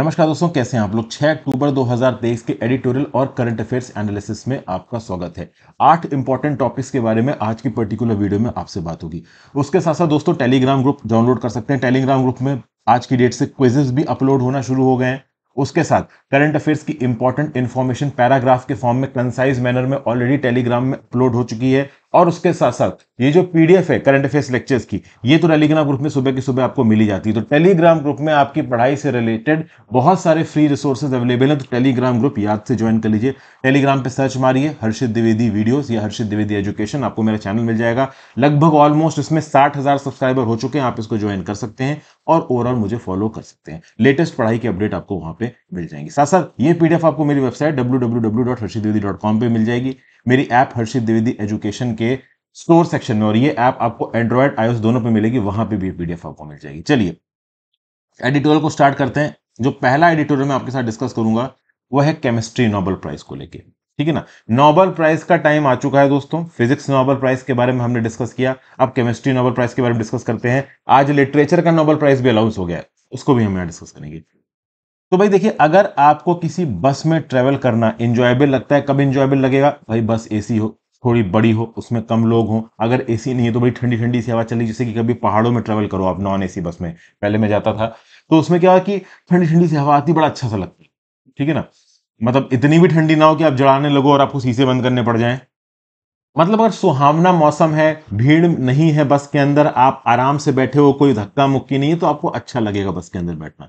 नमस्कार दोस्तों कैसे हैं आप लोग 6 अक्टूबर 2023 के एडिटोरियल और करंट अफेयर्स एनालिसिस में आपका स्वागत है आठ इंपॉर्टेंट टॉपिक्स के बारे में आज की पर्टिकुलर वीडियो में आपसे बात होगी उसके साथ साथ दोस्तों टेलीग्राम ग्रुप डाउनलोड कर सकते हैं टेलीग्राम ग्रुप में आज की डेट से क्विजेस भी अपलोड होना शुरू हो गए हैं उसके साथ करंट अफेयर्स की इंपॉर्टेंट इन्फॉर्मेशन पैराग्राफ के फॉर्म में कंसाइज मैनर में ऑलरेडी टेलीग्राम में अपलोड हो चुकी है और उसके साथ साथ ये जो पीडीएफ है करंट अफेयर्स लेक्चर्स की ये तो टेलीग्राम ग्रुप में सुबह की सुबह आपको मिली जाती है तो टेलीग्राम ग्रुप में आपकी पढ़ाई से रिलेटेड बहुत सारे फ्री रिसोर्सेज अवेलेबल हैं तो टेलीग्राम ग्रुप याद से ज्वाइन कर लीजिए टेलीग्राम पे सर्च मारिए हर्षित द्विवेदी वीडियोस या हर्षित द्विवेदी एजुकेशन आपको मेरा चैनल मिल जाएगा लगभग ऑलमोस्ट इसमें साठ सब्सक्राइबर हो चुके हैं आप इसको ज्वाइन कर सकते हैं और ओवरऑल मुझे फॉलो कर सकते हैं लेटेस्ट पढ़ाई की अपडेट आपको वहाँ पे मिल जाएंगी साथ साथ ये पीडीएफ आपको मेरी वेबसाइट डब्ल्यू पे मिल जाएगी मेरी ऐप हर्षित द्विवेदी एजुकेशन के स्टोर सेक्शन में और ये ऐप आप आपको एंड्रॉयड आईओएस दोनों पे मिलेगी वहां पे भी पीडीएफ आपको मिल जाएगी चलिए एडिटोरियल को स्टार्ट करते हैं जो पहला एडिटोरियल मैं आपके साथ डिस्कस करूंगा वह है केमिस्ट्री नोबल प्राइज को लेकर ठीक है ना नोबल प्राइज का टाइम आ चुका है दोस्तों फिजिक्स नोबल प्राइज के बारे में हमने डिस्कस किया अब केमिस्ट्री नोबल प्राइज के बारे में डिस्कस करते हैं आज लिटरेचर का नोबल प्राइज भी अलाउंस हो गया उसको भी हम यहाँ डिस्कस करेंगे तो भाई देखिए अगर आपको किसी बस में ट्रेवल करना इंजॉयबल लगता है कब इंजॉयबल लगेगा भाई बस एसी हो थोड़ी बड़ी हो उसमें कम लोग हों अगर एसी नहीं है तो भाई ठंडी ठंडी सी हवा चली जैसे कि कभी पहाड़ों में ट्रेवल करो आप नॉन एसी बस में पहले मैं जाता था तो उसमें क्या कि ठंडी ठंडी सी हवा आती बड़ा अच्छा सा लगता है ठीक है ना मतलब इतनी भी ठंडी ना हो कि आप जड़ाने लगो और आपको शीशे बंद करने पड़ जाए मतलब अगर सुहावना मौसम है भीड़ नहीं है बस के अंदर आप आराम से बैठे हो कोई धक्का मुक्की नहीं है तो आपको अच्छा लगेगा बस के अंदर बैठना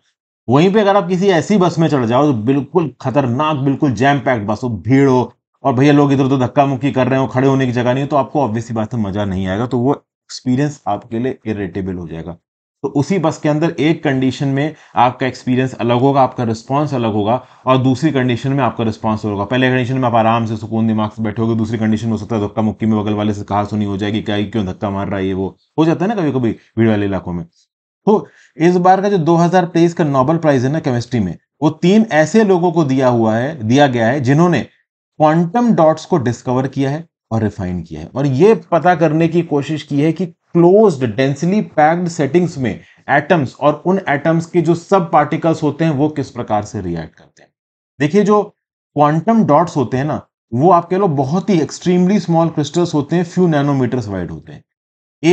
वहीं पे अगर आप किसी ऐसी बस में चढ़ जाओ तो बिल्कुल खतरनाक बिल्कुल जैम पैक्ड बस हो भीड़ हो और भैया लोग इधर उधर धक्का मुक्की कर रहे हो खड़े होने की जगह नहीं हो तो आपको ऑब्वियसली बात है मज़ा नहीं आएगा तो वो एक्सपीरियंस आपके लिए इरेटेबल हो जाएगा तो उसी बस के अंदर एक कंडीशन में आपका एक्सपीरियंस अलग होगा आपका रिस्पांस अलग होगा और दूसरी कंडीशन में आपका रिस्पांस होगा पहले कंडीशन में आप आराम से सुकून दिमाग से बैठे बैठोगे दूसरी कंडीशन में हो सकता है धक्का मुक्की में बगल वाले से कहा सुनी हो जाएगी क्या क्यों धक्का मार रहा है ये वो हो जाता है ना कभी कभी भीड़ वाले इलाकों में तो इस बार का जो तेईस का नोबल प्राइज है ना केमिस्ट्री में वो तीन ऐसे लोगों को दिया हुआ है दिया गया है जिन्होंने क्वांटम डॉट्स को डिस्कवर किया है और रिफाइन किया है और ये पता करने की कोशिश की है कि क्लोज्ड डेंसली पैक्ड सेटिंग्स में एटम्स और उन एटम्स के जो सब पार्टिकल्स होते हैं वो किस प्रकार से रिएक्ट करते हैं देखिए जो क्वांटम डॉट्स होते हैं ना वो आप कह लो बहुत ही एक्सट्रीमली स्मॉल क्रिस्टल्स होते हैं फ्यू नैनोमीटर्स वाइड होते हैं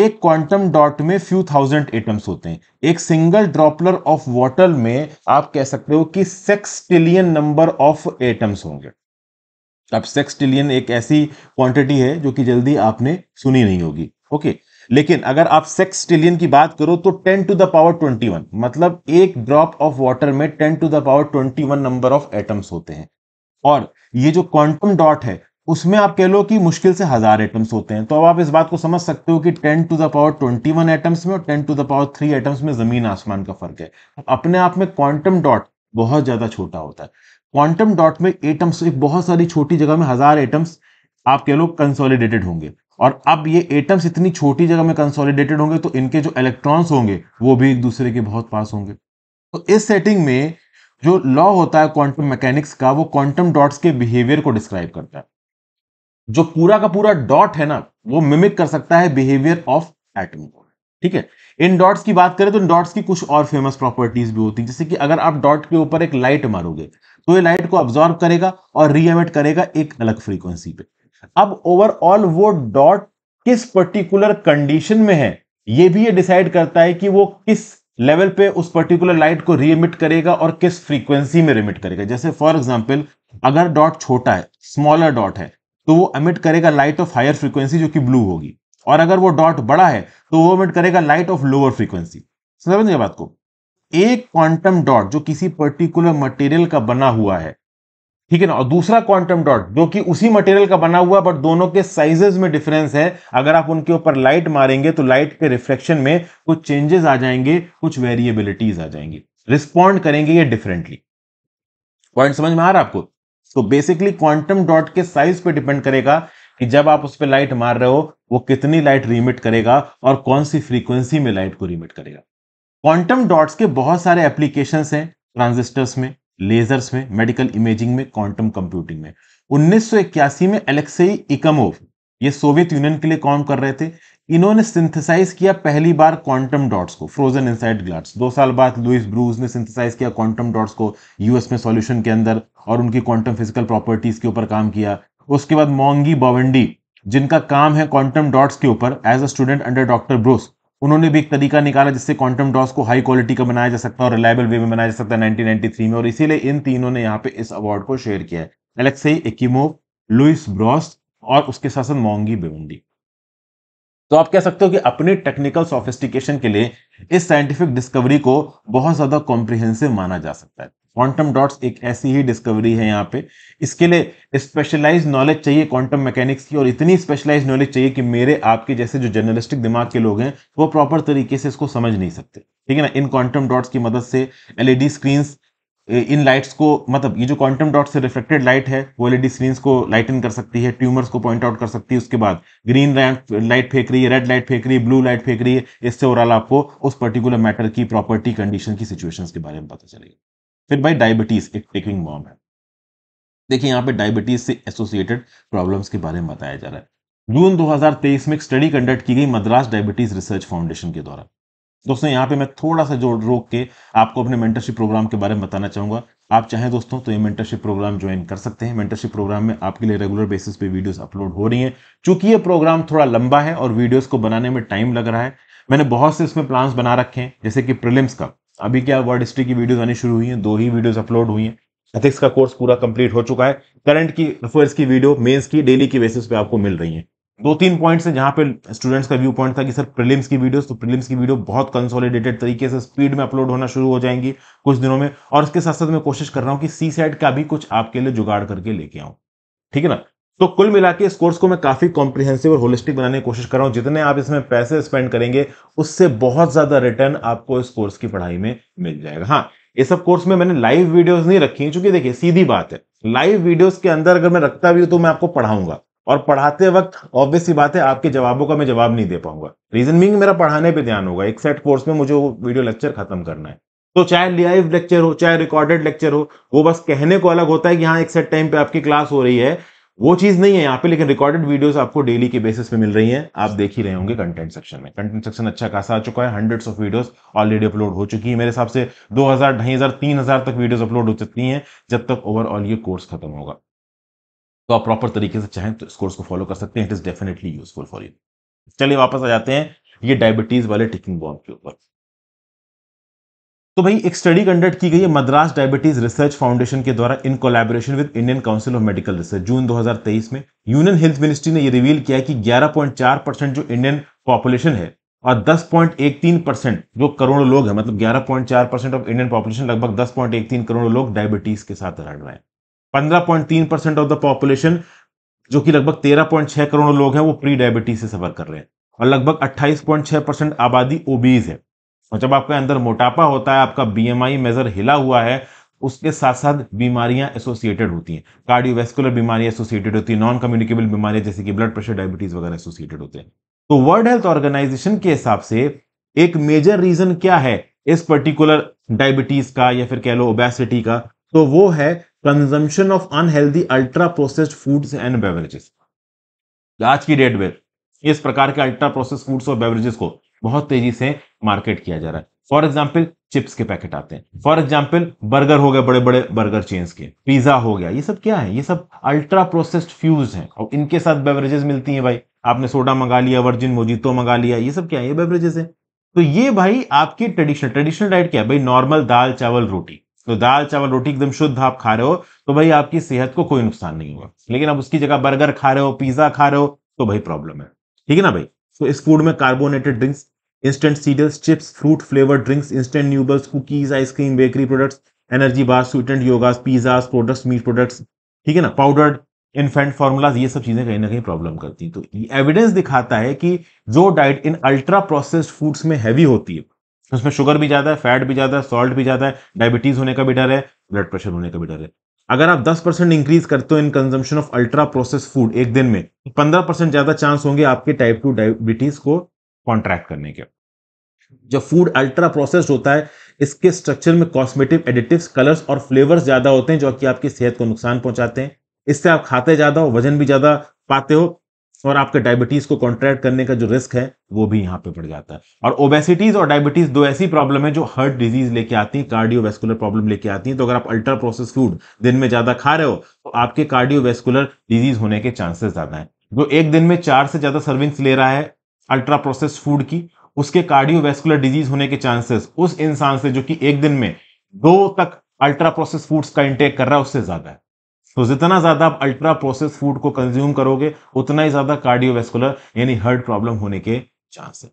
एक क्वांटम डॉट में फ्यू थाउजेंड एटम्स होते हैं एक सिंगल ड्रॉपलर ऑफ वाटर में आप कह सकते हो कि सेक्सटिलियन नंबर ऑफ एटम्स होंगे अब सेक्स ट्रिलियन एक ऐसी क्वांटिटी है जो कि जल्दी आपने सुनी नहीं होगी ओके लेकिन अगर आप सेक्स ट्रिलियन की बात करो तो ten to the power twenty one मतलब एक ड्रॉप ऑफ वाटर में ten to the power one number of atoms होते हैं और ये जो क्वांटम डॉट है उसमें आप कह लो कि मुश्किल से हजार एटम्स होते हैं तो अब आप इस बात को समझ सकते हो कि ten to the power twenty one atoms में और ten to the power three atoms में जमीन आसमान का फर्क है अपने आप में क्वांटम डॉट बहुत ज्यादा छोटा होता है क्वांटम डॉट में एटम्स एक बहुत सारी छोटी जगह में हजार एटम्स आप कह लो कंसोलिडेटेड होंगे और अब ये एटम्स इतनी छोटी जगह में कंसोलिडेटेड होंगे तो इनके जो इलेक्ट्रॉन्स होंगे वो भी एक दूसरे के बहुत पास होंगे तो इस सेटिंग में जो लॉ होता है क्वांटम मैकेनिक्स का वो क्वांटम डॉट्स के बिहेवियर को डिस्क्राइब करता है जो पूरा का पूरा डॉट है ना वो मिमिक कर सकता है बिहेवियर ऑफ एटम को ठीक है इन डॉट्स की बात करें तो इन डॉट्स की कुछ और फेमस प्रॉपर्टीज भी होती है जैसे कि अगर आप डॉट के ऊपर एक लाइट मारोगे तो ये लाइट को ऑब्जॉर्व करेगा और रीएमिट करेगा एक अलग फ्रीक्वेंसी पे अब ओवरऑल वो डॉट किस पर्टिकुलर कंडीशन में है ये भी ये डिसाइड करता है कि वो किस लेवल पे उस पर्टिकुलर लाइट को रीएमिट करेगा और किस फ्रीक्वेंसी में रिमिट करेगा जैसे फॉर एग्जाम्पल अगर डॉट छोटा है स्मॉलर डॉट है तो वो एमिट करेगा लाइट ऑफ हायर फ्रीक्वेंसी जो कि ब्लू होगी और अगर वो डॉट बड़ा है तो वो एमिट करेगा लाइट ऑफ लोअर फ्रीक्वेंसी समझ बात को एक क्वांटम डॉट जो किसी पर्टिकुलर मटेरियल का बना हुआ है ठीक है ना और दूसरा क्वांटम डॉट जो कि उसी मटेरियल का बना हुआ बट दोनों के साइजेस में डिफरेंस है अगर आप उनके ऊपर लाइट मारेंगे तो लाइट के रिफ्लेक्शन में कुछ चेंजेस आ जाएंगे कुछ वेरिएबिलिटीज आ जाएंगी रिस्पॉन्ड करेंगे ये डिफरेंटली पॉइंट समझ में आ रहा आपको तो बेसिकली क्वांटम डॉट के साइज पे डिपेंड करेगा कि जब आप उस पर लाइट मार रहे हो वो कितनी लाइट रिमिट करेगा और कौन सी फ्रीक्वेंसी में लाइट को रिमिट करेगा क्वांटम डॉट्स के बहुत सारे एप्लीकेशन हैं ट्रांजिस्टर्स में लेजर्स में मेडिकल इमेजिंग में क्वांटम कंप्यूटिंग में उन्नीस में एलेक्सई इकमोव ये सोवियत यूनियन के लिए काम कर रहे थे इन्होंने सिंथेसाइज किया पहली बार क्वांटम डॉट्स को फ्रोजन इनसाइड ग्लास दो साल बाद लुइस ब्रूज ने सिंथेसाइज किया क्वांटम डॉट्स को यूएस में सॉल्यूशन के अंदर और उनकी क्वांटम फिजिकल प्रॉपर्टीज के ऊपर काम किया उसके बाद मोंगी बवंडी जिनका काम है क्वांटम डॉट्स के ऊपर as a student under doctor Brus उन्होंने भी एक तरीका निकाला जिससे क्वांटम डॉस को हाई क्वालिटी का बनाया जा सकता है और रिलायबल वे में बनाया जा सकता है नाइनटीन में और इसीलिए इन तीनों ने यहाँ पे इस अवार्ड को शेयर किया है एलेक्सई एक्मो लुइस ब्रॉस और उसके साथ साथ मोंगी बेवंडी तो आप कह सकते हो कि अपने टेक्निकल सोफिस्टिकेशन के लिए इस साइंटिफिक डिस्कवरी को बहुत ज्यादा कॉम्प्रिहेंसिव माना जा सकता है क्वांटम डॉट्स एक ऐसी ही डिस्कवरी है यहाँ पे इसके लिए स्पेशलाइज नॉलेज चाहिए क्वांटम मैकेनिक्स की और इतनी स्पेशलाइज नॉलेज चाहिए कि मेरे आपके जैसे जो जर्नलिस्टिक दिमाग के लोग हैं वो प्रॉपर तरीके से इसको समझ नहीं सकते ठीक है ना इन क्वांटम डॉट्स की मदद से एलईडी स्क्रीन्स इन लाइट्स को मतलब ये जो क्वांटम डॉट से रिफ्लेक्टेड लाइट है वो एलईडी स्क्रीन्स को लाइटन कर सकती है ट्यूमर्स को पॉइंट आउट कर सकती है उसके बाद ग्रीन लाइट फेंक रही है रेड लाइट फेंक रही है ब्लू लाइट फेंक रही है इससे ओवरऑल आपको उस पर्टिकुलर मैटर की प्रॉपर्टी कंडीशन की सिचुएशन के बारे में पता चलेगा फिर भाई डायबिटीज एक टिकिंग बॉम्ब है देखिए यहाँ पे डायबिटीज से एसोसिएटेड प्रॉब्लम्स के बारे में बताया जा रहा है जून 2023 में एक स्टडी कंडक्ट की गई मद्रास डायबिटीज रिसर्च फाउंडेशन के द्वारा दोस्तों यहाँ पे मैं थोड़ा सा जोड़ रोक के आपको अपने मेंटरशिप प्रोग्राम के बारे में बताना चाहूंगा आप चाहें दोस्तों तो ये मेंटरशिप प्रोग्राम ज्वाइन कर सकते हैं मेंटरशिप प्रोग्राम में आपके लिए रेगुलर बेसिस पे वीडियोस अपलोड हो रही हैं चूंकि ये प्रोग्राम थोड़ा लंबा है और वीडियोस को बनाने में टाइम लग रहा है मैंने बहुत से इसमें प्लान्स बना रखे हैं जैसे कि प्रिलिम्स का अभी क्या वर्ड हिस्ट्री की वीडियोस आनी शुरू हुई हैं दो ही वीडियोस अपलोड हुई हैं एथिक्स का कोर्स पूरा कंप्लीट हो चुका है करंट की अफेयर्स की वीडियो मेंस की डेली की बेसिस पे आपको मिल रही है दो तीन पॉइंट्स हैं जहाँ पे स्टूडेंट्स का व्यू पॉइंट था कि सर प्रीलिम्स की वीडियोस तो प्रीलिम्स की वीडियो बहुत कंसोलिडेटेड तरीके से स्पीड में अपलोड होना शुरू हो जाएंगी कुछ दिनों में और उसके साथ साथ मैं कोशिश कर रहा हूँ कि सी सेट का भी कुछ आपके लिए जुगाड़ करके लेके आऊँ ठीक है ना तो कुल मिला इस कोर्स को मैं काफ़ी कॉम्प्रिहेंसिव और होलिस्टिक बनाने की कोशिश कर रहा हूँ जितने आप इसमें पैसे स्पेंड करेंगे उससे बहुत ज़्यादा रिटर्न आपको इस कोर्स की पढ़ाई में मिल जाएगा हाँ ये सब कोर्स में मैंने लाइव वीडियोस नहीं रखी हैं चूंकि देखिए सीधी बात है लाइव वीडियोस के अंदर अगर मैं रखता भी हूँ तो मैं आपको पढ़ाऊंगा और पढ़ाते वक्त ऑब्वियस सी बात है आपके जवाबों का मैं जवाब नहीं दे पाऊंगा रीजन मीनिंग मेरा पढ़ाने पे ध्यान होगा एक सेट कोर्स में मुझे वो वीडियो लेक्चर खत्म करना है तो चाहे लाइव लेक्चर हो चाहे रिकॉर्डेड लेक्चर हो वो बस कहने को अलग होता है कि हाँ एक सेट टाइम पे आपकी क्लास हो रही है वो चीज़ नहीं है यहाँ पे लेकिन रिकॉर्डेड वीडियोस आपको डेली के बेसिस पे मिल रही हैं आप देख ही रहे होंगे कंटेंट सेक्शन में कंटेंट सेक्शन अच्छा खासा आ चुका है hundreds of videos already upload हो चुकी है मेरे हिसाब से 2000 2500 हजार तक वीडियोस अपलोड हो चुकी हैं जब तक ओवरऑल ये कोर्स खत्म होगा तो आप प्रॉपर तरीके से चाहें तो इस कोर्स को फॉलो कर सकते हैं it is definitely useful for you चलिए वापस आ जाते हैं ये डायबिटीज़ वाले टिकिंग बॉम्ब के ऊपर तो भाई एक स्टडी कंडक्ट की गई है मद्रास डायबिटीज रिसर्च फाउंडेशन के द्वारा in collaboration with Indian Council of Medical Research June 2023 में यूनियन हेल्थ मिनिस्ट्री ने ये रिवील किया कि 11.4 परसेंट जो इंडियन पॉपुलेशन है और 10.13 परसेंट जो करोड़ लोग हैं मतलब 11.4 परसेंट ऑफ इंडियन पॉपुलेशन लगभग दस करोड़ लोग डायबिटीज के साथ लड़ रहे हैं पंद्रह परसेंट ऑफ द पॉपुलेशन जो कि लगभग तेरह करोड़ लोग हैं वो प्री डायबिटीज से सफर कर रहे हैं और लगभग अट्ठाईस परसेंट आबादी ओबीज है और जब आपके अंदर मोटापा होता है आपका बीएमआई मेजर हिला हुआ है उसके साथ साथ बीमारियां एसोसिएटेड होती हैं कार्डियोवेस्कुलर बीमारियां एसोसिएटेड होती हैं नॉन कम्युनिकेबल बीमारियां जैसे कि ब्लड प्रेशर डायबिटीज वगैरह एसोसिएटेड होते हैं तो वर्ल्ड हेल्थ ऑर्गेनाइजेशन के हिसाब से एक मेजर रीजन क्या है इस पर्टिकुलर डायबिटीज का या फिर कह लो ओबेसिटी का तो वो है consumption of unhealthy ultra processed foods and beverages आज की डेट में इस प्रकार के अल्ट्रा प्रोसेस फूड्स और बेवरेजेस को बहुत तेजी से मार्केट किया जा रहा है फॉर एग्जाम्पल चिप्स के पैकेट आते हैं फॉर एग्जाम्पल बर्गर हो गए बड़े बड़े बर्गर चेन्स के पिज्जा हो गया ये सब क्या है ये सब अल्ट्रा प्रोसेस्ड फ्यूज है और इनके साथ बेवरेजेस मिलती हैं भाई आपने सोडा मंगा लिया वर्जिन मोजीतो मंगा लिया ये सब क्या है ये बेवरेजेस है तो ये भाई आपकी ट्रेडिशनल ट्रेडिशनल डाइट क्या है भाई नॉर्मल दाल चावल रोटी तो दाल चावल रोटी एकदम शुद्ध आप खा रहे हो तो भाई आपकी सेहत को कोई नुकसान नहीं होगा लेकिन आप उसकी जगह बर्गर खा रहे हो पिज्जा खा रहे हो तो भाई प्रॉब्लम है ठीक है ना भाई तो इस फूड में carbonated drinks instant noodles chips fruit flavour drinks instant noodles cookies ice cream bakery products energy bar sweetened yogurts pizzas products meat products ठीक है ना पाउडर्ड इन्फेंट फार्मूलाज ये सब चीज़ें कहीं ना कहीं प्रॉब्लम करती हैं तो एविडेंस दिखाता है कि जो डाइट इन अल्ट्रा प्रोसेस्ड फूड्स में हैवी होती है उसमें शुगर भी ज़्यादा है फैट भी ज़्यादा है सॉल्ट भी ज़्यादा है डायबिटीज़ होने का भी डर है ब्लड प्रेशर होने का भी डर है अगर आप 10 परसेंट इंक्रीज करते हो in consumption of ultra process food एक दिन में तो 15 परसेंट ज्यादा चांस होंगे आपके टाइप टू डायबिटीज को कॉन्ट्रैक्ट करने के जब फूड अल्ट्रा प्रोसेस्ड होता है इसके स्ट्रक्चर में कॉस्मेटिक एडिटिव कलर्स और फ्लेवर्स ज्यादा होते हैं जो कि आपकी सेहत को नुकसान पहुंचाते हैं इससे आप खाते ज्यादा हो वजन भी ज्यादा पाते हो और आपके डायबिटीज को कॉन्ट्रैक्ट करने का जो रिस्क है वो भी यहाँ पे बढ़ जाता है और ओबेसिटीज और डायबिटीज दो ऐसी प्रॉब्लम है जो हार्ट डिजीज लेके आती है कार्डियोवेस्कुलर प्रॉब्लम लेके आती है तो अगर आप अल्ट्रा प्रोसेस फूड दिन में ज्यादा खा रहे हो तो आपके कार्डियोवेस्कुलर डिजीज होने के चांसेस ज्यादा है जो एक दिन में चार से ज्यादा सर्विंग्स ले रहा है अल्ट्रा प्रोसेस फूड की उसके कार्डियोवेस्कुलर डिजीज होने के चांसेस उस इंसान से जो कि एक दिन में दो तक अल्ट्रा प्रोसेस फूड्स का इंटेक कर रहा है उससे ज्यादा है तो जितना ज़्यादा आप अल्ट्रा प्रोसेस फूड को कंज्यूम करोगे उतना ही ज़्यादा कार्डियोवेस्कुलर यानी हार्ट प्रॉब्लम होने के चांस है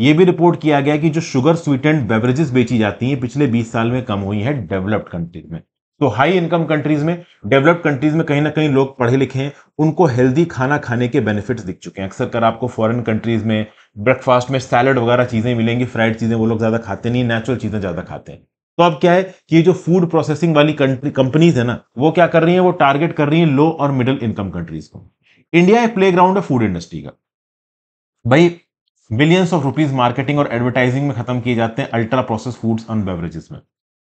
ये भी रिपोर्ट किया गया कि जो शुगर स्वीटेंड बेवरेजेस बेची जाती हैं पिछले 20 साल में कम हुई है डेवलप्ड कंट्रीज में तो हाई इनकम कंट्रीज में डेवलप्ड कंट्रीज में कहीं ना कहीं लोग पढ़े लिखे हैं उनको हेल्दी खाना खाने के बेनिफिट्स दिख चुके हैं अक्सर कर आपको फॉरेन कंट्रीज में ब्रेकफास्ट में सैलड वगैरह चीज़ें मिलेंगी फ्राइड चीज़ें वो लोग ज़्यादा खाते नहीं नेचुरल चीज़ें ज़्यादा खाते हैं तो अब क्या है कि ये जो फूड प्रोसेसिंग वाली कंपनीज है ना वो क्या कर रही है वो टारगेट कर रही है लो और मिडिल इनकम कंट्रीज को इंडिया एक प्ले ग्राउंड है फूड इंडस्ट्री का भाई बिलियंस ऑफ रुपीज मार्केटिंग और एडवर्टाइजिंग में खत्म किए जाते हैं ultra process foods and beverages में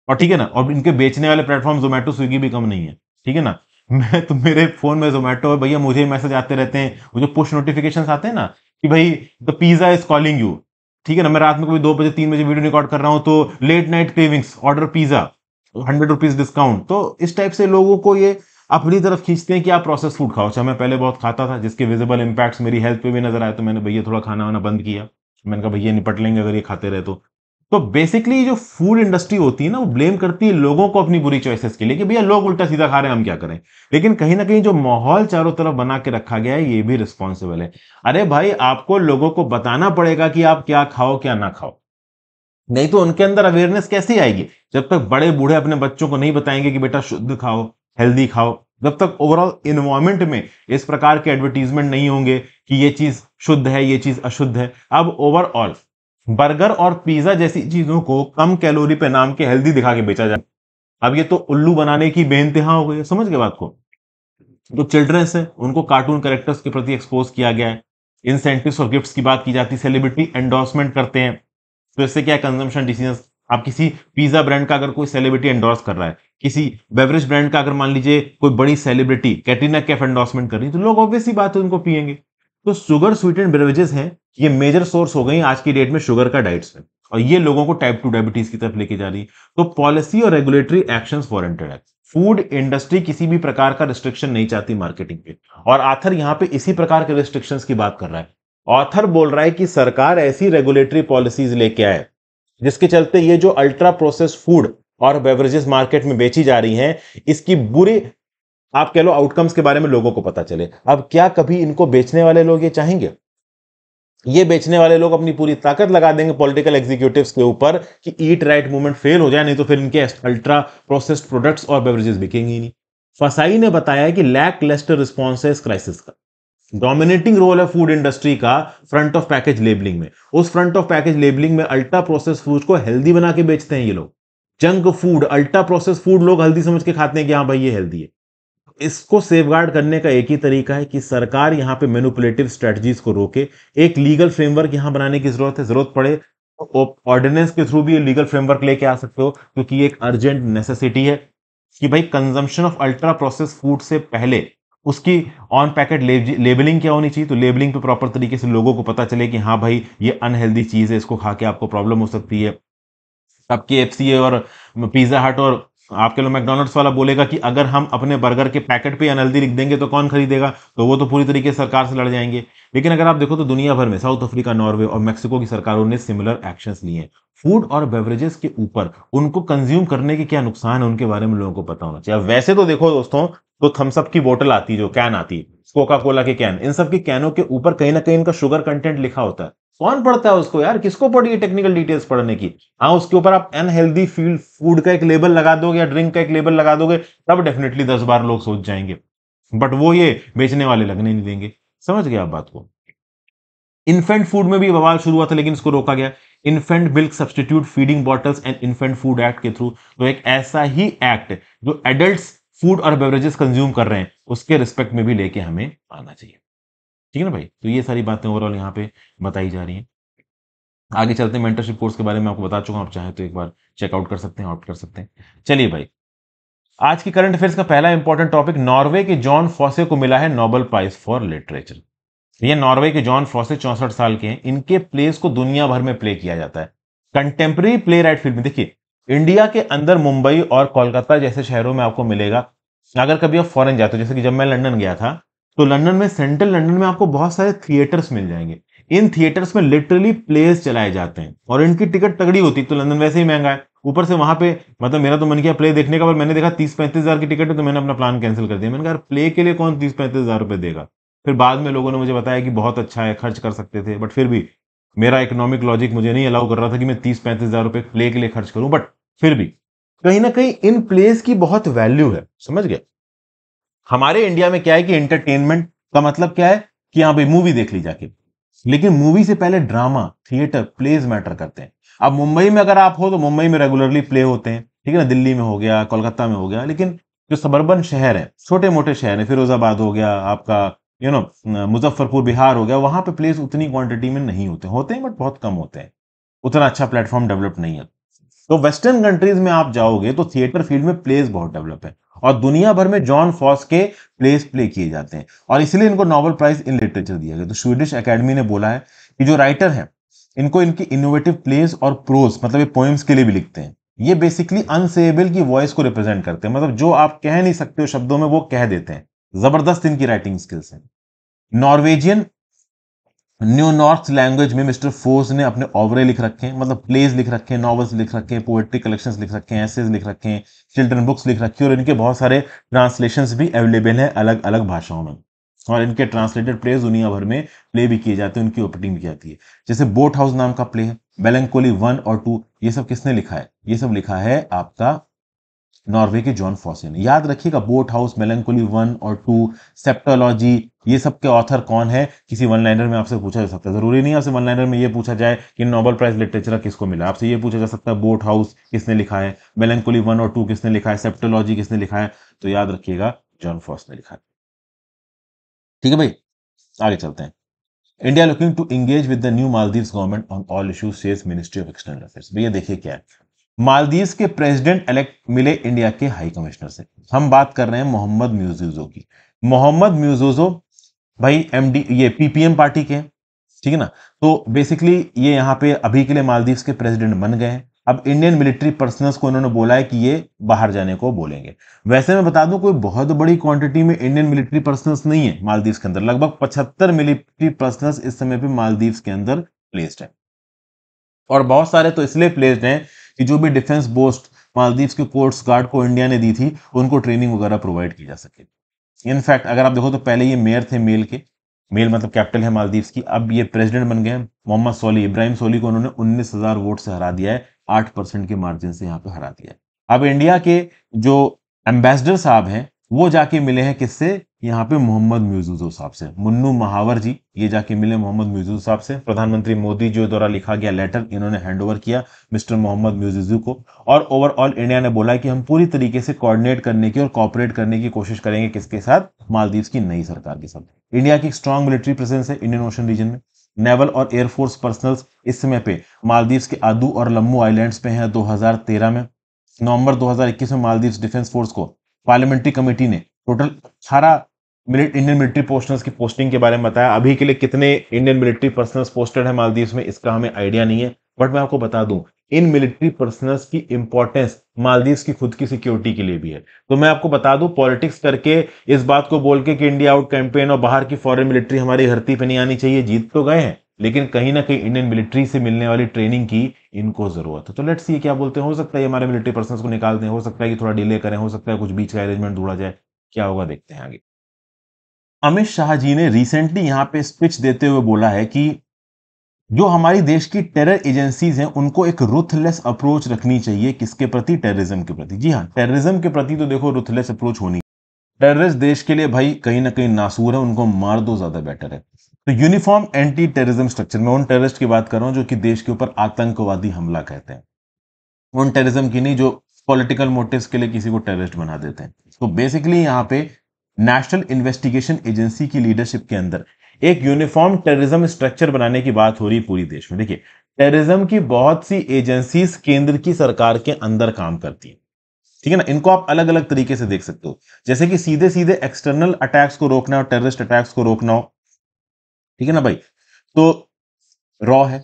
और ठीक है ना और इनके बेचने वाले प्लेटफॉर्म जोमेटो स्विगी भी कम नहीं है ठीक है ना मैं तो मेरे फोन में जोमेटो भैया मुझे मैसेज आते रहते हैं वो जो पुश नोटिफिकेशन आते हैं ना कि भाई the pizza is calling you ठीक है ना मैं रात में कभी दो बजे तीन बजे वीडियो रिकॉर्ड कर रहा हूँ तो late night cravings order pizza hundred rupees discount तो इस टाइप से लोगों को ये अपनी तरफ खींचते हैं कि आप प्रोसेस फूड खाओ चाहे अच्छा, मैं पहले बहुत खाता था जिसके विजिबल इम्पैक्ट्स मेरी हेल्थ पे भी नजर आए तो मैंने भैया थोड़ा खाना वाना बंद किया मैंने कहा भैया निपट लेंगे अगर ये खाते रहे तो तो बेसिकली जो फूड इंडस्ट्री होती है ना वो ब्लेम करती है लोगों को अपनी बुरी चॉइसेस के लिए कि भैया लोग उल्टा सीधा खा रहे हैं हम क्या करें लेकिन कहीं ना कहीं जो माहौल चारों तरफ बना के रखा गया है ये भी रिस्पॉन्सिबल है अरे भाई आपको लोगों को बताना पड़ेगा कि आप क्या खाओ क्या ना खाओ नहीं तो उनके अंदर अवेयरनेस कैसे आएगी जब तक बड़े बूढ़े अपने बच्चों को नहीं बताएंगे कि बेटा शुद्ध खाओ हेल्दी खाओ जब तक ओवरऑल इन्वायरमेंट में इस प्रकार के एडवर्टीजमेंट नहीं होंगे कि ये चीज शुद्ध है ये चीज अशुद्ध है अब ओवरऑल बर्गर और पिज्जा जैसी चीजों को कम कैलोरी पे नाम के हेल्दी दिखा के बेचा जाए अब ये तो उल्लू बनाने की बेनतहा हो गई समझ गए बात को जो चिल्ड्रंस है उनको कार्टून करेक्टर्स के प्रति एक्सपोज किया गया है इंसेंटिव और गिफ्ट की बात की जाती है सेलिब्रिटी एंडोर्समेंट करते हैं तो इससे क्या कंजम्पन डिसीजन आप किसी पिज्जा ब्रांड का अगर कोई सेलिब्रिटी एंडोर्स कर रहा है किसी बेवरेज ब्रांड का अगर मान लीजिए कोई बड़ी सेलिब्रिटी कैटरीना कैफ एंडोर्समेंट कर रही है तो लोग ऑब्वियसली बात है उनको पियेंगे तो शुगर स्वीटेड बेवरेजेस हैं ये मेजर सोर्स हो गई आज की डेट में शुगर का डाइट्स में और ये लोगों को टाइप टू डायबिटीज की तरफ लेके जा रही है तो पॉलिसी और regulatory action for internet food industry किसी भी प्रकार का रिस्ट्रिक्शन नहीं चाहती मार्केटिंग पे और आथर यहाँ पे इसी प्रकार के रिस्ट्रिक्शंस की बात कर रहा है ऑथर बोल रहा है कि सरकार ऐसी रेगुलेटरी पॉलिसीज लेके आए जिसके चलते ये जो अल्ट्रा प्रोसेस फूड और बेवरेजेस मार्केट में बेची जा रही हैं इसकी बुरी आप कह लो आउटकम्स के बारे में लोगों को पता चले अब क्या कभी इनको बेचने वाले लोग ये चाहेंगे ये बेचने वाले लोग अपनी पूरी ताकत लगा देंगे पॉलिटिकल एग्जीक्यूटिव्स के ऊपर कि ईट राइट मूवमेंट फेल हो जाए नहीं तो फिर इनके अल्ट्रा प्रोसेस्ड प्रोडक्ट्स और बेवरेजेस बिकेंगे ही नहीं फसाई ने बताया कि लैक लेस्टर रिस्पॉन्स है इस क्राइसिस का डोमिनेटिंग रोल है फूड इंडस्ट्री का फ्रंट ऑफ पैकेज लेबलिंग में उस फ्रंट ऑफ पैकेज लेबलिंग में अल्ट्रा प्रोसेस फूड को हेल्दी बना के बेचते हैं ये लोग junk food ultra process food लोग हेल्दी समझ के खाते हैं कि हाँ भाई ये हेल्दी है इसको सेफगार्ड करने का एक ही तरीका है कि सरकार यहाँ पे मेनुपुलेटिव स्ट्रेटजीज को रोके एक लीगल फ्रेमवर्क यहाँ बनाने की जरूरत है जरूरत पड़े ऑर्डिनेंस तो के थ्रू भी ये लीगल फ्रेमवर्क लेके आ सकते हो क्योंकि एक अर्जेंट नेसेसिटी है कि भाई consumption of ultra process food से पहले उसकी ऑन पैकेट लेबलिंग क्या होनी चाहिए तो लेबलिंग पे प्रॉपर तरीके से लोगों को पता चले कि हाँ भाई ये अनहेल्दी चीज़ है इसको खा के आपको प्रॉब्लम हो सकती है अब एफ और पिज़्ज़ा हट और आपके लोग मैकडोनल्ड्स वाला बोलेगा कि अगर हम अपने बर्गर के पैकेट पे एन लिख देंगे तो कौन खरीदेगा तो वो तो पूरी तरीके से सरकार से लड़ जाएंगे लेकिन अगर आप देखो तो दुनिया भर में साउथ अफ्रीका नॉर्वे और मैक्सिको की सरकारों ने सिमिलर एक्शन लिए हैं फूड और बेवरेजेस के ऊपर उनको कंज्यूम करने के क्या नुकसान है उनके बारे में लोगों को पता होना चाहिए वैसे तो देखो दोस्तों तो थम्सअप की बोटल आती जो कैन आती है कोका कोला के कैन इन सब के कैनों के ऊपर कहीं ना कहीं इनका शुगर कंटेंट लिखा होता है कौन पढ़ता है उसको यार किसको पढ़िए है टेक्निकल डिटेल्स पढ़ने की हाँ उसके ऊपर आप अनहेल्दी फील्ड फूड का एक लेबल लगा दोगे या ड्रिंक का एक लेबल लगा दोगे तब डेफिनेटली दस बार लोग सोच जाएंगे बट वो ये बेचने वाले लगने नहीं देंगे समझ गए आप बात को इन्फेंट फूड में भी बवाल शुरू हुआ था लेकिन इसको रोका गया infant milk substitute feeding bottles and infant food act के थ्रू तो एक ऐसा ही एक्ट जो एडल्ट फूड और बेवरेजेस कंज्यूम कर रहे हैं उसके रिस्पेक्ट में भी लेके हमें आना चाहिए ठीक है ना भाई तो ये सारी बातें ओवरऑल यहाँ पे बताई जा रही हैं आगे चलते हैं मेंटरशिप कोर्स के बारे में आपको बता चुका हूँ आप चाहे तो एक बार चेकआउट कर सकते हैं आउट कर सकते हैं चलिए भाई आज की करंट अफेयर्स का पहला इंपॉर्टेंट टॉपिक नॉर्वे के जॉन फॉसे को मिला है नोबल प्राइज फॉर लिटरेचर ये नॉर्वे के जॉन फॉसे चौसठ साल के हैं इनके प्लेस को दुनिया भर में प्ले किया जाता है कंटेम्प्रेरी प्ले राइट फील्ड में देखिए इंडिया के अंदर मुंबई और कोलकाता जैसे शहरों में आपको मिलेगा अगर कभी आप फॉरन जाते हो जैसे कि जब मैं लंदन गया था तो लंदन में सेंट्रल लंदन में आपको बहुत सारे थिएटर्स मिल जाएंगे इन थिएटर्स में लिटरली प्लेस चलाए जाते हैं और इनकी टिकट तगड़ी होती तो लंदन वैसे ही महंगा है ऊपर से वहां पे मतलब मेरा तो मन किया प्ले देखने का पर मैंने देखा तीस पैंतीस हजार की टिकट है तो मैंने अपना प्लान कैंसिल कर दिया मैंने कहा प्ले के लिए कौन तीस पैंतीस हजार रुपये देगा फिर बाद में लोगों ने मुझे बताया कि बहुत अच्छा है खर्च कर सकते थे बट फिर भी मेरा इकोनॉमिक लॉजिक मुझे नहीं अलाउ कर रहा था कि मैं तीस पैंतीस हजार रुपये प्ले के लिए खर्च करूं बट फिर भी कहीं ना कहीं इन प्लेस की बहुत वैल्यू है समझ गया हमारे इंडिया में क्या है कि एंटरटेनमेंट का मतलब क्या है कि यहां भाई मूवी देख ली जाके लेकिन मूवी से पहले ड्रामा थिएटर प्लेज मैटर करते हैं अब मुंबई में अगर आप हो तो मुंबई में रेगुलरली प्ले होते हैं ठीक है ना दिल्ली में हो गया कोलकाता में हो गया लेकिन जो सबर्बन शहर है छोटे मोटे शहर है फिरोजाबाद हो गया आपका यू नो मुजफ्फरपुर बिहार हो गया वहां पे प्लेस उतनी क्वांटिटी में नहीं होते होते हैं बट बहुत कम होते हैं उतना अच्छा प्लेटफॉर्म डेवलप नहीं है तो वेस्टर्न कंट्रीज में आप जाओगे तो थिएटर फील्ड में प्लेस बहुत डेवलप है और दुनिया भर में जॉन फॉस के प्लेस प्ले किए जाते हैं और इसलिए इनको नॉबल प्राइज इन लिटरेचर दिया गया तो स्वीडिश अकेडमी ने बोला है कि जो राइटर है इनको इनकी इनोवेटिव प्लेस और प्रोस मतलब ये के लिए भी लिखते हैं ये बेसिकली अनसेबल की वॉइस को रिप्रेजेंट करते हैं मतलब जो आप कह नहीं सकते हो शब्दों में वो कह देते हैं जबरदस्त इनकी राइटिंग स्किल्स हैं नॉर्वेजियन न्यू नॉर्थ लैंग्वेज में मिस्टर फोर्स ने अपने ओवरे लिख रखे हैं मतलब प्लेज लिख रखे हैं नॉवल्स लिख रखे हैं पोएट्री कलेक्शंस लिख रखे हैं एसेज लिख रखे हैं चिल्ड्रन बुक्स लिख रखी है और इनके बहुत सारे ट्रांसलेशंस भी अवेलेबल हैं अलग अलग भाषाओं में और इनके ट्रांसलेटेड प्लेज दुनिया भर में प्ले भी किए जाते हैं उनकी ओपनिंग भी की जाती है जैसे बोट हाउस नाम का प्ले है बेलंकोली वन और टू ये सब किसने लिखा है ये सब लिखा है आपका नॉर्वे के जॉन ने याद रखिएगा बोट हाउस मेलनकोली वन और टू सेप्टोलॉजी ये सब के ऑथर कौन है किसी वन लाइनर में आपसे पूछा जा सकता है जरूरी नहीं आपसे वन लाइनर में ये पूछा जाए कि नोबल प्राइज लिटरेचर किसको मिला आपसे ये पूछा जा सकता है बोट हाउस किसने लिखा है मेलनकोली वन और टू किसने लिखा है सेप्टोलॉजी किसने लिखा है तो याद रखिएगा जॉन फॉस ने लिखा है ठीक है भाई आगे चलते हैं India looking to engage with the new Maldives government on all issues ministry of external affairs भैया देखिए क्या है मालदीव के प्रेसिडेंट इलेक्ट मिले इंडिया के हाई कमिश्नर से हम बात कर रहे हैं मोहम्मद म्यूजोजो की मोहम्मद म्यूजोजो भाई एमडी ये पीपीएम पार्टी के ठीक है ना तो बेसिकली ये यहाँ पे अभी के लिए मालदीव के प्रेसिडेंट बन गए हैं अब इंडियन मिलिट्री पर्सनल्स को इन्होंने बोला है कि ये बाहर जाने को बोलेंगे वैसे मैं बता दूं कोई बहुत बड़ी क्वांटिटी में इंडियन मिलिट्री पर्सनल्स नहीं है मालदीव के अंदर लगभग पचहत्तर मिलिट्री पर्सनल्स इस समय पर मालदीव के अंदर प्लेस्ड है और बहुत सारे तो इसलिए प्लेस्ड हैं कि जो भी डिफेंस बोस्ट मालदीव्स के कोस्ट गार्ड को इंडिया ने दी थी उनको ट्रेनिंग वगैरह प्रोवाइड की जा सके इनफैक्ट अगर आप देखो तो पहले ये मेयर थे मेल के मेल मतलब कैपिटल है मालदीव्स की अब ये प्रेसिडेंट बन गए मोहम्मद सोली इब्राहिम सोली को उन्होंने उन्नीस हजार वोट से हरा दिया है आठ परसेंट के मार्जिन से यहाँ पे हरा दिया है अब इंडिया के जो एम्बेसडर साहब हैं वो जाके मिले हैं किससे यहाँ पे मोहम्मद म्यूजूज साहब से मुन्नू महावर जी ये जाके मिले मोहम्मद म्यूजूज साहब से प्रधानमंत्री मोदी जी द्वारा लिखा गया लेटर इन्होंने हैंडओवर किया मिस्टर मोहम्मद म्यूजुजो को और ओवरऑल इंडिया ने बोला कि हम पूरी तरीके से कोऑर्डिनेट करने की और कॉपरेट करने की कोशिश करेंगे किसके साथ मालदीव की नई सरकार के साथ इंडिया की स्ट्रॉन्ग स्ट्रांग मिलिट्री प्रेजेंस है इंडियन ओशन रीजन में नेवल और एयरफोर्स पर्सनल्स इस समय पे मालदीव्स के आदू और लम्बू आईलैंड पे हैं दो में नवंबर दो में मालदीव डिफेंस फोर्स को पार्लियामेंट्री कमेटी ने टोटल अठारह इंडियन मिलिट्री पोस्टर्स की पोस्टिंग के बारे में बताया अभी के लिए कितने इंडियन मिलिट्री पर्सनल्स पोस्टेड है मालदीव में इसका हमें आइडिया नहीं है बट मैं आपको बता दूं इन मिलिट्री पर्सनल्स की इंपॉर्टेंस मालदीव की खुद की सिक्योरिटी के लिए भी है तो मैं आपको बता दूं पॉलिटिक्स करके इस बात को बोल के कि इंडिया आउट कैंपेन और बाहर की फॉरेन मिलिट्री हमारी धरती पे नहीं आनी चाहिए जीत तो गए हैं लेकिन कहीं ना कहीं इंडियन मिलिट्री से मिलने वाली ट्रेनिंग की इनको जरूरत है तो लेट्स ये क्या बोलते हैं हो सकता है हमारे मिलिट्री पर्सन को निकाल दें हो सकता है कि थोड़ा डिले करें हो सकता है कुछ बीच का अरेंजमेंट दूड़ा जाए क्या होगा देखते हैं आगे अमित शाह जी ने रिसेंटली यहां पे स्पीच देते हुए बोला है कि जो हमारी देश की टेरर एजेंसीज हैं उनको एक रुथलेस अप्रोच रखनी चाहिए किसके प्रति टेररिज्म के प्रति जी हाँ टेररिज्म के प्रति तो देखो रुथलेस अप्रोच होनी टेररिस्ट देश के लिए भाई कहीं ना कहीं नासूर है उनको मार दो ज्यादा बेटर है तो यूनिफॉर्म एंटी टेररिज्म स्ट्रक्चर में उन टेररिस्ट की बात कर रहा हूं जो कि देश के ऊपर आतंकवादी हमला कहते हैं उन टेररिज्म की नहीं जो पॉलिटिकल मोटिव्स के लिए किसी को टेररिस्ट बना देते हैं तो बेसिकली यहाँ पे नेशनल इन्वेस्टिगेशन एजेंसी की लीडरशिप के अंदर एक यूनिफॉर्म टेररिज्म स्ट्रक्चर बनाने की बात हो रही है पूरी देश में देखिए टेररिज्म की बहुत सी एजेंसीज केंद्र की सरकार के अंदर काम करती हैं ठीक है ना इनको आप अलग अलग तरीके से देख सकते हो जैसे कि सीधे सीधे एक्सटर्नल अटैक्स को रोकना हो टेररिस्ट अटैक्स को रोकना हो ठीक है ना भाई तो रॉ है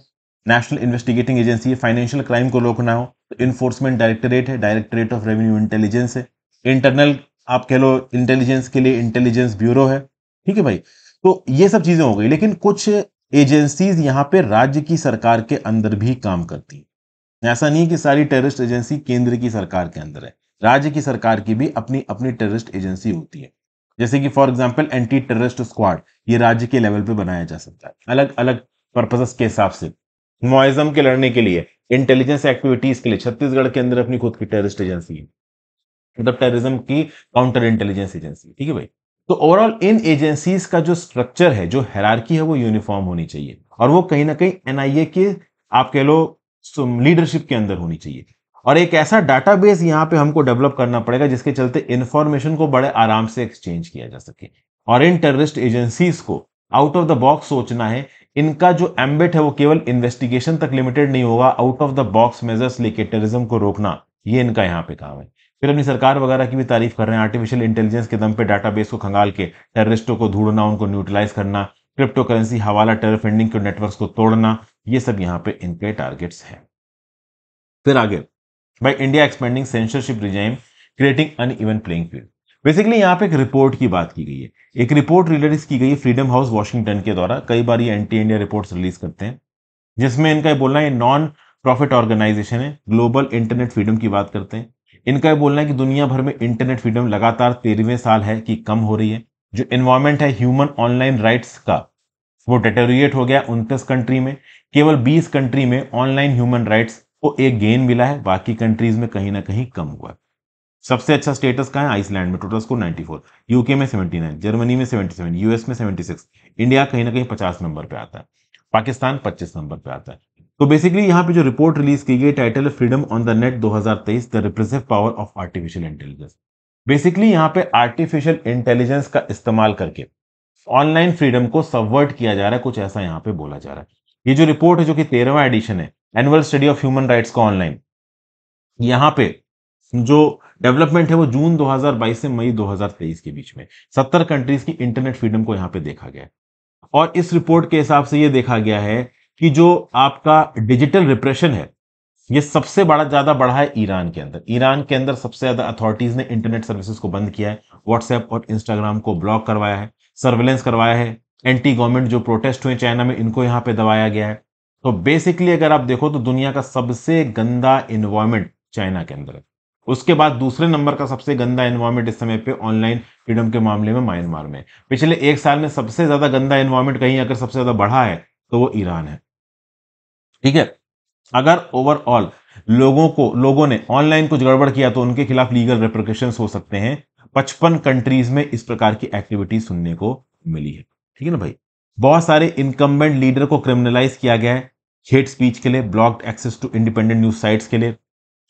नेशनल इन्वेस्टिगेटिंग एजेंसी है फाइनेंशियल क्राइम को रोकना हो तो इन्फोर्समेंट डायरेक्टरेट है डायरेक्टरेट ऑफ रेवेन्यू इंटेलिजेंस है इंटरनल आप कह लो इंटेलिजेंस के लिए इंटेलिजेंस ब्यूरो है ठीक है भाई तो ये सब चीजें हो गई लेकिन कुछ एजेंसीज यहाँ पे राज्य की सरकार के अंदर भी काम करती है ऐसा नहीं कि सारी टेररिस्ट एजेंसी केंद्र की सरकार के अंदर है राज्य की सरकार की भी अपनी अपनी टेररिस्ट एजेंसी होती है जैसे कि for example anti terrorist squad ये राज्य के लेवल पे बनाया जा सकता है अलग अलग पर्पजेस के हिसाब से मुआजम के लड़ने के लिए इंटेलिजेंस एक्टिविटीज के लिए छत्तीसगढ़ के अंदर अपनी खुद की टेररिस्ट एजेंसी है मतलब टेररिज्म की काउंटर इंटेलिजेंस एजेंसी ठीक है भाई तो ओवरऑल इन एजेंसीज का जो स्ट्रक्चर है जो हैरारकी है वो यूनिफॉर्म होनी चाहिए और वो कहीं ना कहीं एनआईए के आप कह लो लीडरशिप के अंदर होनी चाहिए और एक ऐसा डाटाबेस यहाँ पे हमको डेवलप करना पड़ेगा जिसके चलते इन्फॉर्मेशन को बड़े आराम से एक्सचेंज किया जा सके और इन टेररिस्ट एजेंसीज को आउट ऑफ द बॉक्स सोचना है इनका जो एम्बेट है वो केवल इन्वेस्टिगेशन तक लिमिटेड नहीं होगा out of the box measures लेके टेररिज्म को रोकना ये इनका यहाँ पे काम है फिर अपनी सरकार वगैरह की भी तारीफ कर रहे हैं आर्टिफिशियल इंटेलिजेंस के दम पे डेटाबेस को खंगाल के टेररिस्टों को ढूंढना उनको न्यूट्रलाइज करना cryptocurrency hawala terror funding के नेटवर्क को तोड़ना ये सब यहाँ पे इनके टारगेट्स हैं फिर आगे by India expanding censorship regime creating uneven playing field basically यहाँ पे एक रिपोर्ट की बात की गई है एक रिपोर्ट रिलीज की गई है फ्रीडम हाउस वॉशिंगटन के द्वारा कई बार ये एंटी इंडिया रिपोर्ट्स रिलीज करते हैं जिसमें इनका बोलना है नॉन प्रॉफिट ऑर्गेनाइजेशन है ग्लोबल इंटरनेट फ्रीडम की बात करते हैं इनका यह बोलना है कि दुनिया भर में इंटरनेट फ्रीडम लगातार तेरहवें साल है कि कम हो रही है जो इन्वायरमेंट है ह्यूमन ऑनलाइन राइट्स का वो डेटोरिएट हो गया उनतीस कंट्री में केवल बीस कंट्री में ऑनलाइन ह्यूमन राइट्स को एक गेन मिला है बाकी कंट्रीज में कहीं ना कहीं कम हुआ है सबसे अच्छा स्टेटस कहाँ है आइसलैंड में टोटल स्कोर 94, यूके में 79, जर्मनी में 77, यूएस में 76, इंडिया कहीं ना कहीं 50 नंबर पे आता है पाकिस्तान 25 नंबर पे आता है तो बेसिकली यहाँ पे जो रिपोर्ट रिलीज की गई title freedom on the net 2023 the repressive power of artificial intelligence basically यहाँ पे आर्टिफिशियल इंटेलिजेंस का इस्तेमाल करके ऑनलाइन फ्रीडम को सबवर्ट किया जा रहा है कुछ ऐसा यहाँ पे बोला जा रहा है ये जो रिपोर्ट है जो कि तेरहवा एडिशन है annual study of human rights का ऑनलाइन यहाँ पे जो डेवलपमेंट है वो जून 2022 से मई 2023 के बीच में 70 कंट्रीज की इंटरनेट फ्रीडम को यहाँ पे देखा गया और इस रिपोर्ट के हिसाब से ये देखा गया है कि जो आपका डिजिटल रिप्रेशन है ये सबसे बड़ा ज्यादा बढ़ा है ईरान के अंदर ईरान के अंदर सबसे ज्यादा अथॉरिटीज ने इंटरनेट सर्विसेज को बंद किया है व्हाट्सएप और इंस्टाग्राम को ब्लॉक करवाया है सर्वेलेंस करवाया है एंटी गवर्नमेंट जो प्रोटेस्ट हुए चाइना में इनको यहाँ पे दबाया गया है तो बेसिकली अगर आप देखो तो दुनिया का सबसे गंदा इन्वायरमेंट चाइना के अंदर है उसके बाद दूसरे नंबर का सबसे गंदा इन्वायरमेंट इस समय पे ऑनलाइन फ्रीडम के मामले में म्यांमार में पिछले एक साल में सबसे ज्यादा गंदा इन्वायरमेंट कहीं अगर सबसे ज्यादा बढ़ा है तो वो ईरान है ठीक है अगर ओवरऑल लोगों को लोगों ने ऑनलाइन कुछ गड़बड़ किया तो उनके खिलाफ लीगल रेप्रिकेशन हो सकते हैं पचपन कंट्रीज में इस प्रकार की एक्टिविटी सुनने को मिली है ठीक है ना भाई बहुत सारे इनकम्बेंट लीडर को क्रिमिनलाइज किया गया है हेट स्पीच के लिए blocked access to independent news sites के लिए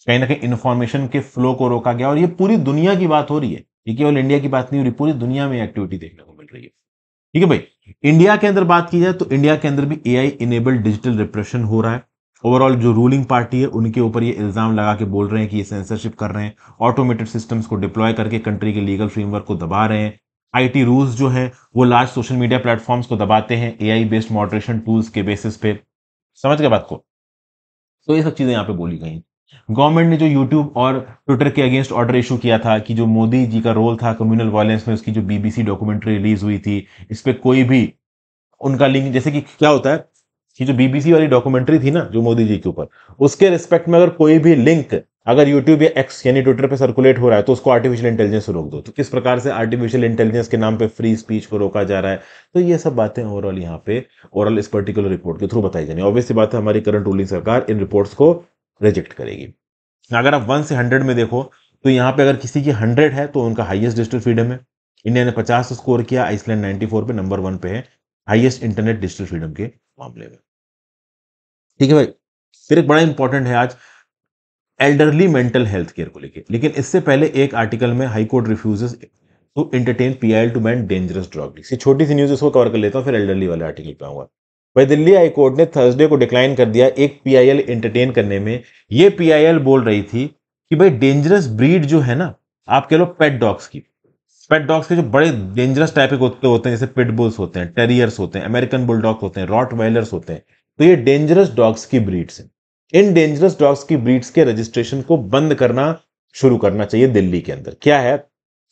कहीं ना कहीं इन्फॉर्मेशन के फ्लो को रोका गया और ये पूरी दुनिया की बात हो रही है ये केवल इंडिया की बात नहीं हो रही पूरी दुनिया में एक्टिविटी देखने को मिल रही है ठीक है भाई इंडिया के अंदर बात की जाए तो इंडिया के अंदर भी A I enabled digital repression हो रहा है ओवरऑल जो रूलिंग पार्टी है उनके ऊपर ये इल्ज़ाम लगा के बोल रहे हैं कि ये सेंसरशिप कर रहे हैं ऑटोमेटेड सिस्टम्स को डिप्लॉय करके कंट्री के लीगल फ्रेमवर्क को दबा रहे हैं आईटी रूल्स जो हैं वो लार्ज सोशल मीडिया प्लेटफॉर्म्स को दबाते हैं एआई बेस्ड मॉडरेशन टूल्स के बेसिस पे समझ गए बात को तो ये सब चीज़ें यहाँ पे बोली गई गवर्नमेंट ने जो यूट्यूब और ट्विटर के अगेंस्ट ऑर्डर इशू किया था कि जो मोदी जी का रोल था कम्युनल वायलेंस में उसकी जो बीबीसी डॉक्यूमेंट्री रिलीज हुई थी इस पर कोई भी उनका लिंक जैसे कि क्या होता है कि जो बीबीसी वाली डॉक्यूमेंट्री थी ना जो मोदी जी के ऊपर उसके रिस्पेक्ट में अगर कोई भी लिंक अगर यूट्यूब या एक्स यानी ट्विटर पे सर्कुलेट हो रहा है तो उसको आर्टिफिशियल इंटेलिजेंस रोक दो तो किस प्रकार से आर्टिफिशियल इंटेलिजेंस के नाम पे फ्री स्पीच को रोका जा रहा है तो ये सब बातें ओवरऑल यहाँ पे ओवरऑल इस पर्टिकुलर रिपोर्ट के थ्रू बताई जानी ऑब्वियसली बात है हमारी करंट रूलिंग सरकार इन रिपोर्ट्स को रिजेक्ट करेगी अगर आप वन से हंड्रेड में देखो तो यहाँ पे अगर किसी की हंड्रेड है तो उनका हाईएस्ट डिजिटल फ्रीडम है इंडिया ने पचास स्कोर किया आइसलैंड नाइन्टी फोर पे नंबर वन पे है हाईएस्ट इंटरनेट डिजिटल फ्रीडम के मामले में ठीक है भाई फिर एक बड़ा इंपॉर्टेंट है आज एल्डरली मेंटल हेल्थ केयर को लेके लेकिन इससे पहले एक आर्टिकल में high court refuse to entertain P I to ban dangerous dog छोटी सी न्यूज इसको कवर कर लेता हूँ फिर एल्डरली वाले आर्टिकल पे आऊंगा वही दिल्ली हाईकोर्ट ने थर्सडे को डिक्लाइन कर दिया एक पीआईएल एंटरटेन करने में ये पीआईएल बोल रही थी कि भाई डेंजरस ब्रीड जो है ना आप कह लो पेट डॉग्स की पेट डॉग्स के जो बड़े डेंजरस टाइप के कुत्ते होते हैं जैसे पिटबुल्स होते हैं टेरियर्स होते हैं अमेरिकन डॉग्स होते हैं रॉट वायलर्स होते हैं तो ये डेंजरस डॉग्स की ब्रीड्स हैं इन डेंजरस डॉग्स की ब्रीड्स के रजिस्ट्रेशन को बंद करना शुरू करना चाहिए दिल्ली के अंदर क्या है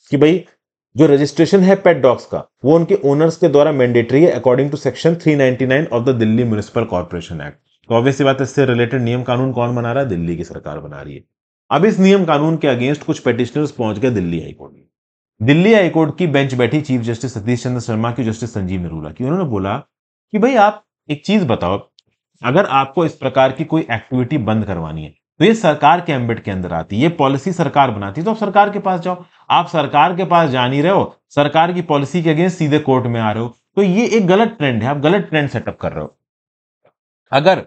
कि भाई जो रजिस्ट्रेशन है पेट डॉग्स का वो उनके ओनर्स के द्वारा मैंडेटरी है according to section 399 of the Delhi municipal corporation act तो ऑब्वियसली बात इससे रिलेटेड नियम कानून कौन बना रहा है दिल्ली की सरकार बना रही है अब इस नियम कानून के अगेंस्ट कुछ पिटिशनर्स पहुंच गए दिल्ली हाईकोर्ट में दिल्ली हाईकोर्ट की बेंच बैठी चीफ जस्टिस सतीश चंद्र शर्मा की जस्टिस संजीव नरूला की उन्होंने बोला कि भाई आप एक चीज बताओ अगर आपको इस प्रकार की कोई एक्टिविटी बंद करवानी है तो ये सरकार के एम्बिट के अंदर आती है ये पॉलिसी सरकार बनाती है तो आप सरकार के पास जाओ आप सरकार के पास जा नहीं रहे हो सरकार की पॉलिसी के अगेंस्ट सीधे कोर्ट में आ रहे हो तो ये एक गलत ट्रेंड है आप गलत ट्रेंड सेटअप कर रहे हो अगर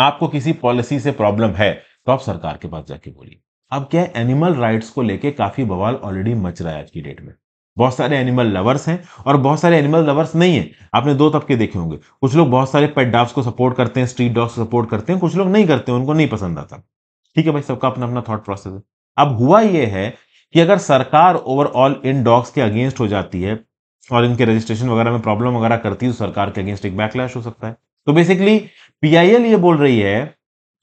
आपको किसी पॉलिसी से प्रॉब्लम है तो आप सरकार के पास जाके बोलिए अब क्या है एनिमल राइट्स को लेके काफी बवाल ऑलरेडी मच रहा है आज की डेट में बहुत सारे एनिमल लवर्स हैं और बहुत सारे एनिमल लवर्स नहीं है आपने दो तबके देखे होंगे कुछ लोग बहुत सारे पेट डॉग्स को सपोर्ट करते हैं स्ट्रीट डॉग्स को सपोर्ट करते हैं कुछ लोग नहीं करते हैं उनको नहीं पसंद आता ठीक है भाई सबका अपना अपना थॉट प्रोसेस है अब हुआ यह है कि अगर सरकार ओवरऑल इन डॉग्स के अगेंस्ट हो जाती है और इनके रजिस्ट्रेशन वगैरह में प्रॉब्लम वगैरह करती है तो सरकार के अगेंस्ट एक बैकलैश हो सकता है तो बेसिकली पीआईएल ये बोल रही है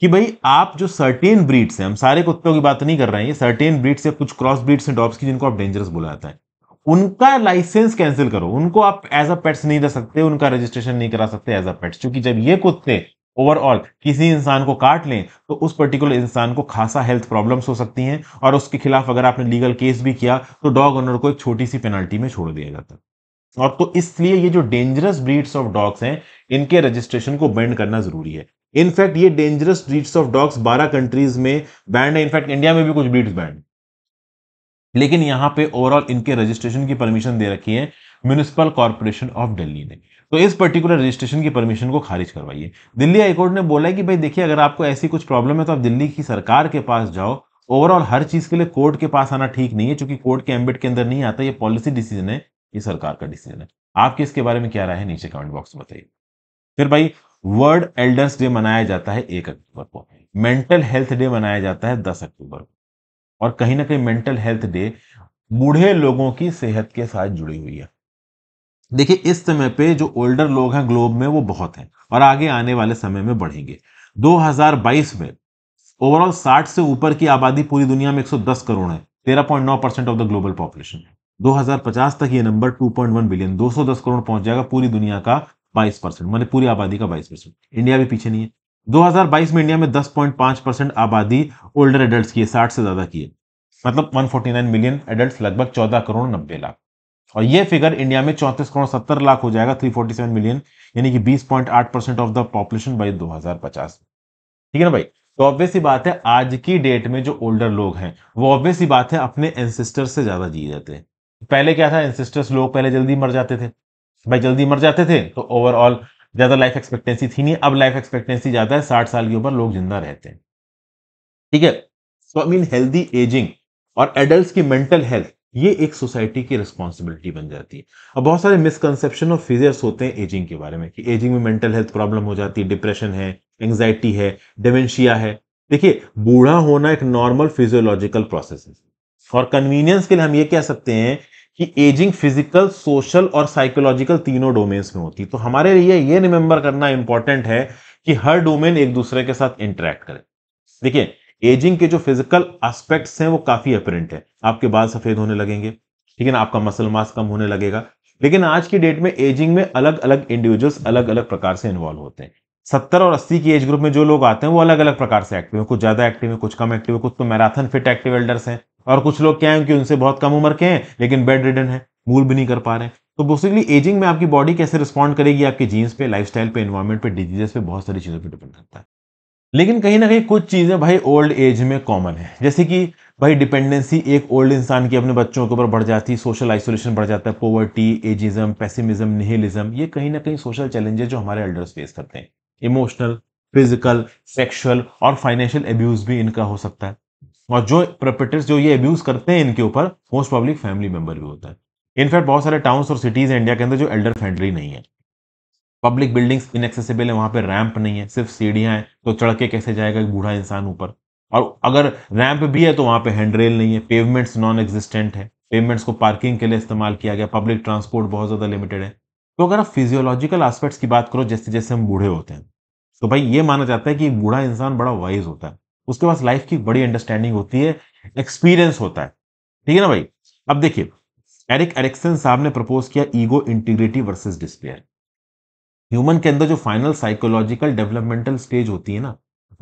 कि भाई आप जो सर्टेन ब्रीड्स हैं हम सारे कुत्तों की बात नहीं कर रहे हैं सर्टेन ब्रीड्स या कुछ क्रॉस ब्रीड्स हैं डॉग्स की जिनको आप डेंजरस बोला जाता है उनका लाइसेंस कैंसिल करो उनको आप एज अ पेट्स नहीं दे सकते उनका रजिस्ट्रेशन नहीं करा सकते एज अ पेट्स क्योंकि जब ये कुत्ते ओवरऑल किसी इंसान को काट लें तो उस पर्टिकुलर इंसान को खासा हेल्थ प्रॉब्लम्स हो सकती हैं और उसके खिलाफ अगर आपने लीगल केस भी किया तो डॉग ओनर को एक छोटी सी पेनल्टी में छोड़ दिया जाता है और तो इसलिए ये जो डेंजरस ब्रीड्स ऑफ डॉग्स हैं इनके रजिस्ट्रेशन को बैंड करना जरूरी है इनफैक्ट ये डेंजरस ब्रीड्स ऑफ डॉग्स बारह कंट्रीज में बैंड है इनफैक्ट इंडिया में भी कुछ ब्रीड्स बैंड लेकिन यहाँ पे ओवरऑल इनके रजिस्ट्रेशन की परमिशन दे रखी है म्यूनिसिपल कॉरपोरेशन ऑफ दिल्ली ने तो इस पर्टिकुलर रजिस्ट्रेशन की परमिशन को खारिज करवाइए दिल्ली हाईकोर्ट ने बोला है कि भाई देखिए अगर आपको ऐसी कुछ प्रॉब्लम है तो आप दिल्ली की सरकार के पास जाओ ओवरऑल हर चीज के लिए कोर्ट के पास आना ठीक नहीं है चूंकि कोर्ट के एम्बिट के अंदर नहीं आता ये पॉलिसी डिसीजन है ये सरकार का डिसीजन है आपके इसके बारे में क्या राय है नीचे कमेंट बॉक्स में बताइए फिर भाई वर्ल्ड एल्डर्स डे मनाया जाता है एक अक्टूबर को मेंटल हेल्थ डे मनाया जाता है दस अक्टूबर को और कहीं ना कहीं मेंटल हेल्थ डे बूढ़े लोगों की सेहत के साथ जुड़ी हुई है देखिए इस समय पे जो ओल्डर लोग हैं ग्लोब में वो बहुत हैं और आगे आने वाले समय में बढ़ेंगे 2022 में ओवरऑल 60 से ऊपर की आबादी पूरी दुनिया में 110 करोड़ है 13.9 percent of the global population है 2050 तक ये नंबर 2.1 बिलियन 210 करोड़ पहुंच जाएगा पूरी दुनिया का 22 परसेंट मानी पूरी आबादी का 22 परसेंट इंडिया भी पीछे नहीं है 2022 में इंडिया में 10.5 परसेंट आबादी ओल्डर एडल्ट की है साठ से ज्यादा की है मतलब 149 मिलियन एडल्ट लगभग 14 करोड़ नब्बे लाख और ये फिगर इंडिया में चौंतीस करोड़ सत्तर लाख हो जाएगा थ्री फोर्टी सेवन मिलियन यानी कि बीस पॉइंट आठ percent of the population by पचास ठीक है ना भाई तो ऑब्वियसली बात है आज की डेट में जो ओल्डर लोग हैं वो ऑब्वियसली बात है अपने एनसिस्टर्स से ज्यादा जी जाते हैं पहले क्या था एनसिस्टर्स लोग पहले जल्दी मर जाते थे भाई जल्दी मर जाते थे तो ओवरऑल ज्यादा लाइफ एक्सपेक्टेंसी थी नहीं अब लाइफ एक्सपेक्टेंसी ज्यादा है साठ साल के ऊपर लोग जिंदा रहते हैं ठीक है so I mean healthy ageing और एडल्ट की मेंटल हेल्थ ये एक सोसाइटी की रिस्पॉन्सिबिलिटी बन जाती है अब बहुत सारे मिसकनसेप्शन और फिजियर्स होते हैं एजिंग के बारे में कि एजिंग में मेंटल हेल्थ प्रॉब्लम हो जाती है डिप्रेशन है एंगजाइटी है डेमेंशिया है देखिए बूढ़ा होना एक नॉर्मल फिजियोलॉजिकल प्रोसेस है और कन्वीनियंस के लिए हम ये कह सकते हैं कि एजिंग फिजिकल सोशल और साइकोलॉजिकल तीनों डोमेन्स में होती है तो हमारे लिए ये रिमेंबर करना इंपॉर्टेंट है कि हर डोमेन एक दूसरे के साथ इंटरेक्ट करे देखिए एजिंग के जो फिजिकल एस्पेक्ट्स हैं वो काफी अपरेंट है आपके बाल सफेद होने लगेंगे ठीक है ना आपका मसल मास कम होने लगेगा लेकिन आज की डेट में एजिंग में अलग अलग इंडिविजुअल्स अलग अलग प्रकार से इन्वॉल्व होते हैं सत्तर और अस्सी की एज ग्रुप में जो लोग आते हैं वो अलग अलग प्रकार से एक्टिव है कुछ ज्यादा एक्टिव है कुछ कम एक्टिव है कुछ तो मैराथन फिट एक्टिव एल्डर्स हैं और कुछ लोग क्या है कि उनसे बहुत कम उम्र के हैं लेकिन बेड रिडन है मूल भी नहीं कर पा रहे हैं तो बेसिकली एजिंग में आपकी बॉडी कैसे रिस्पॉन्ड करेगी आपके जीन्स पे स्टाइल पे इन्वायरमेंट पे डिजीजेस पे बहुत सारी चीज़ों पर डिपेंड करता है लेकिन कहीं ना कहीं कुछ चीज़ें भाई ओल्ड एज में कॉमन है जैसे कि भाई डिपेंडेंसी एक ओल्ड इंसान की अपने बच्चों के ऊपर बढ़ जाती है सोशल आइसोलेशन बढ़ जाता है पोवर्टी एजिज्म पैसिमिज्म निहिलिज्म ये कहीं ना कहीं सोशल चैलेंजेस जो हमारे एल्डर्स फेस करते हैं इमोशनल फिजिकल सेक्शुअल और फाइनेंशियल एब्यूज भी इनका हो सकता है और जो प्रॉपर्टीज जो ये अब्यूज़ करते हैं इनके ऊपर मोस्ट पब्लिक फैमिली मेंबर भी होता है इनफैक्ट बहुत सारे टाउन्स और सिटीज इंडिया के अंदर जो एल्डर फ्रेंडली नहीं है पब्लिक बिल्डिंग्स इनएक्सेसिबल है वहाँ पे रैंप नहीं है सिर्फ सीढ़ियाँ हैं तो चढ़ के कैसे जाएगा एक बूढ़ा इंसान ऊपर और अगर रैंप भी है तो वहाँ पे हैंडरेल नहीं है पेवमेंट्स नॉन एग्जिस्टेंट है पेवमेंट्स को पार्किंग के लिए इस्तेमाल किया गया पब्लिक ट्रांसपोर्ट बहुत ज़्यादा लिमिटेड है तो अगर आप फिजियोलॉजिकल आस्पेक्ट्स की बात करो जैसे जैसे हम बूढ़े होते हैं तो भाई ये माना जाता है कि बूढ़ा इंसान बड़ा वाइज होता है उसके पास लाइफ की बड़ी अंडरस्टैंडिंग होती है एक्सपीरियंस होता है ठीक है ना भाई अब देखिए एरिक एरिक्सन साहब ने प्रपोज किया ego integrity versus despair human के अंदर जो फाइनल साइकोलॉजिकल डेवलपमेंटल स्टेज होती है ना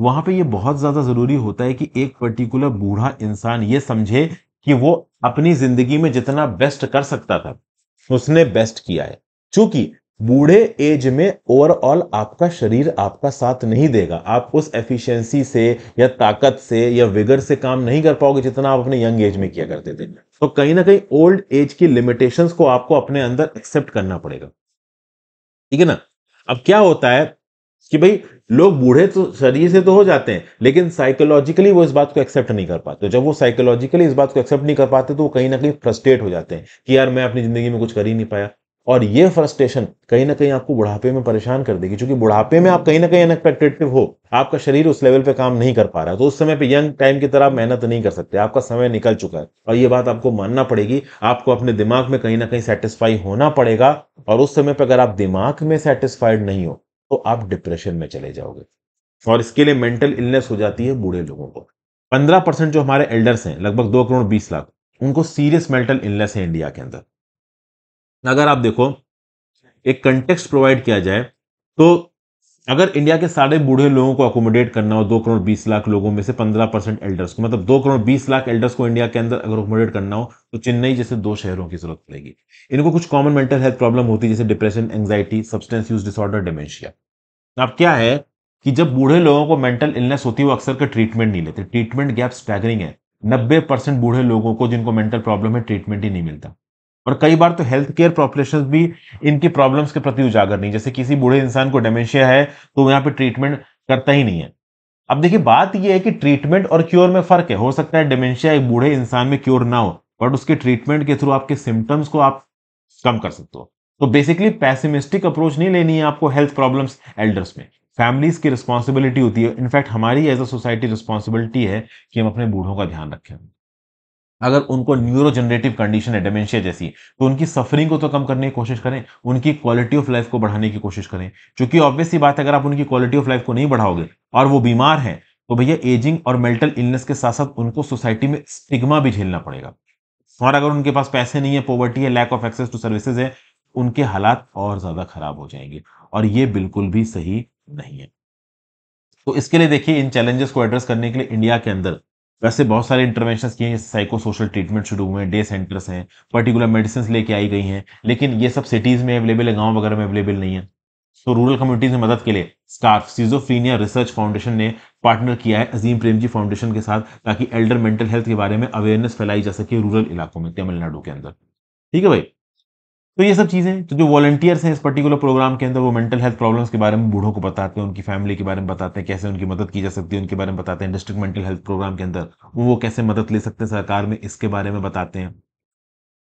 वहां पे ये बहुत ज्यादा जरूरी होता है कि एक पर्टिकुलर बूढ़ा इंसान ये समझे कि वो अपनी जिंदगी में जितना बेस्ट कर सकता था उसने बेस्ट किया है क्योंकि बूढ़े एज में ओवरऑल आपका शरीर आपका साथ नहीं देगा आप उस एफिशिएंसी से या ताकत से या विगर से काम नहीं कर पाओगे जितना आप अपने यंग एज में किया करते थे तो कहीं ना कहीं ओल्ड एज की लिमिटेशंस को आपको अपने अंदर एक्सेप्ट करना पड़ेगा ठीक है ना अब क्या होता है कि भाई लोग बूढ़े तो शरीर से तो हो जाते हैं लेकिन साइकोलॉजिकली वो इस बात को एक्सेप्ट नहीं कर पाते जब वो साइकोलॉजिकली इस बात को एक्सेप्ट नहीं कर पाते तो वो कहीं ना कहीं फ्रस्ट्रेट हो जाते हैं कि यार मैं अपनी जिंदगी में कुछ कर ही नहीं पाया और ये फ्रस्ट्रेशन कहीं ना कहीं आपको बुढ़ापे में परेशान कर देगी क्योंकि बुढ़ापे में आप कहीं ना कहीं अनएक्सपेक्टेटिव हो आपका शरीर उस लेवल पे काम नहीं कर पा रहा है तो उस समय पे यंग टाइम की तरह आप मेहनत नहीं कर सकते आपका समय निकल चुका है और ये बात आपको मानना पड़ेगी आपको अपने दिमाग में कहीं ना कहीं सेटिस्फाई होना पड़ेगा और उस समय पर अगर आप दिमाग में सेटिस्फाइड नहीं हो तो आप डिप्रेशन में चले जाओगे और इसके लिए मेंटल इलनेस हो जाती है बूढ़े लोगों को पंद्रह परसेंट जो हमारे एल्डर्स हैं लगभग दो करोड़ बीस लाख उनको सीरियस मेंटल इलनेस है इंडिया के अंदर अगर आप देखो एक कंटेक्स्ट प्रोवाइड किया जाए तो अगर इंडिया के सारे बूढ़े लोगों को अकोमोडेट करना हो दो करोड़ बीस लाख लोगों में से पंद्रह परसेंट एल्डर्स को मतलब दो करोड़ बीस लाख एल्डर्स को इंडिया के अंदर अगर अकोमोडेट करना हो तो चेन्नई जैसे दो शहरों की जरूरत पड़ेगी इनको कुछ कॉमन मेंटल हेल्थ प्रॉब्लम होती है जैसे depression anxiety substance use disorder dementia अब क्या है कि जब बूढ़े लोगों को मेंटल इलनेस होती है वो अक्सर का ट्रीटमेंट नहीं लेते ट्रीटमेंट गैप स्टैगरिंग है नब्बे परसेंट बूढ़े लोगों को जिनको मेंटल प्रॉब्लम है ट्रीटमेंट ही नहीं मिलता और कई बार तो हेल्थ केयर पॉपुलेशन भी इनकी प्रॉब्लम्स के प्रति उजागर नहीं जैसे किसी बूढ़े इंसान को डेमेंशिया है तो यहाँ पे ट्रीटमेंट करता ही नहीं है अब देखिए बात यह है कि ट्रीटमेंट और क्योर में फर्क है हो सकता है डेमेंशिया एक बूढ़े इंसान में क्योर ना हो बट उसके ट्रीटमेंट के थ्रू आपके सिम्टम्स को आप कम कर सकते हो तो बेसिकली पैसिमिस्टिक अप्रोच नहीं लेनी है आपको हेल्थ प्रॉब्लम्स एल्डर्स में फैमिलीज की रिस्पॉन्सिबिलिटी होती है इनफैक्ट हमारी एज अ सोसाइटी रिस्पॉन्सिबिलिटी है कि हम अपने बूढ़ों का ध्यान रखें अगर उनको न्यूरो जनरेटिव कंडीशन है डेमेंशिया जैसी तो उनकी सफरिंग को तो कम करने की कोशिश करें उनकी क्वालिटी ऑफ लाइफ को बढ़ाने की कोशिश करें क्योंकि ऑब्वियसली बात है अगर आप उनकी क्वालिटी ऑफ लाइफ को नहीं बढ़ाओगे और वो बीमार हैं तो भैया एजिंग और मेंटल इलनेस के साथ साथ उनको सोसाइटी में स्टिग्मा भी झेलना पड़ेगा और अगर उनके पास पैसे नहीं है पॉवर्टी है lack of access to services है उनके हालात और ज्यादा खराब हो जाएंगे और ये बिल्कुल भी सही नहीं है तो इसके लिए देखिए इन चैलेंजेस को एड्रेस करने के लिए इंडिया के अंदर वैसे बहुत सारे इंटरवेंशन किए हैं जैसे साइको सोशल ट्रीटमेंट शुरू हुए हैं डे सेंटर्स हैं पर्टिकुलर मेडिसिन लेके आई गई हैं लेकिन ये सब सिटीज़ में अवेलेबल है गाँव वगैरह में अवेलेबल नहीं है तो रूरल कम्युनिटीज़ में मदद के लिए स्टाफ सीजोफ्रीनिया रिसर्च फाउंडेशन ने पार्टनर किया है अजीम प्रेमजी फाउंडेशन के साथ ताकि एल्डर मेंटल हेल्थ के बारे में अवेयरनेस फैलाई जा सके रूरल इलाकों में तमिलनाडु के अंदर ठीक है भाई तो ये सब चीज़ें तो जो वॉलंटियर्स हैं इस पर्टिकुलर प्रोग्राम के अंदर वो मेंटल हेल्थ प्रॉब्लम्स के बारे में बूढ़ों को बताते हैं उनकी फैमिली के बारे में बताते हैं कैसे उनकी मदद की जा सकती है उनके बारे में बताते हैं डिस्ट्रिक्ट मेंटल हेल्थ प्रोग्राम के अंदर वो वो कैसे मदद ले सकते हैं सरकार में इसके बारे में बताते हैं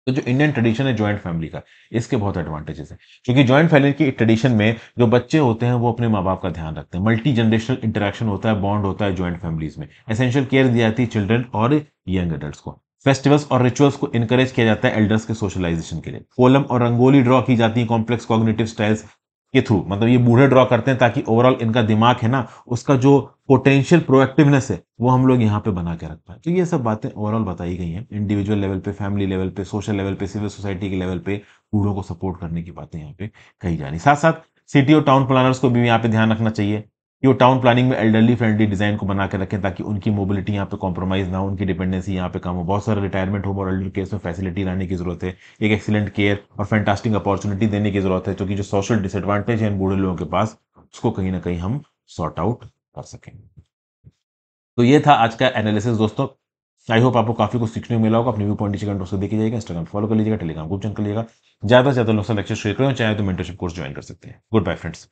तो जो इंडियन ट्रेडिशन है ज्वाइंट फैमिली का इसके बहुत एडवांटेजेस हैं क्योंकि ज्वाइंट फैमिली की ट्रेडिशन में जो बच्चे होते हैं वो अपने माँ बाप का ध्यान रखते हैं मल्टी जनरेशनल इंटरेक्शन होता है बॉन्ड होता है ज्वाइंट फैमिलीज में एसेंशियल केयर दी जाती है चिल्ड्रन और यंग एडल्ट को फेस्टिवल्स और रिचुअल्स को इनकरेज किया जाता है एल्डर्स के सोशलाइजेशन के लिए कोलम और रंगोली ड्रॉ की जाती है कॉम्प्लेक्स कॉग्निटिव स्टाइल्स के थ्रू मतलब ये बूढ़े ड्रॉ करते हैं ताकि ओवरऑल इनका दिमाग है ना उसका जो पोटेंशियल प्रोएक्टिवनेस है वो हम लोग यहाँ पे बना के रख पाए तो ये सब बातें ओवरऑल बताई गई हैं इंडिविजुअल लेवल पे फैमिली लेवल पे सोशल लेवल पे सिविल सोसाइटी के लेवल पे बूढ़ों को सपोर्ट करने की बातें यहाँ पे कही जा रही साथ साथ सिटी और टाउन प्लानर्स को भी यहाँ पे ध्यान रखना चाहिए कि वो टाउन प्लानिंग में एल्डरली फ्रेंडली डिज़ाइन को बना के रखें ताकि उनकी मोबिलिटी यहाँ पे कॉम्प्रोमाइज़ ना हो उनकी डिपेंडेंसी यहाँ पे कम हो बहुत सारे रिटायरमेंट होम और एल्डर केस में फैसिलिटी लाने की जरूरत है एक एक्सीलेंट केयर और फैंटास्टिक अपॉर्चुनिटी देने की जरूरत है क्योंकि जो सोशल डिसएडवांटेज है इन बूढ़े लोगों के पास उसको कहीं ना कहीं हम सॉर्ट आउट कर सकें तो ये था आज का एनालिसिस दोस्तों आई होप आपको काफी कुछ सीखने को मिला होगा अपनी व्यू पॉइंट चिकन कंट्रोल देखी जाएगा इंस्टाग्राम फॉलो कर लीजिएगा टेलीग्राम ग्रुप ज्वाइन कर लीजिएगा ज्यादा से ज्यादा लोग लेक्चर शेयर करें चाहे तो मेंटरशिप कोर्स ज्वाइन कर सकते हैं गुड बाय फ्रेंड्स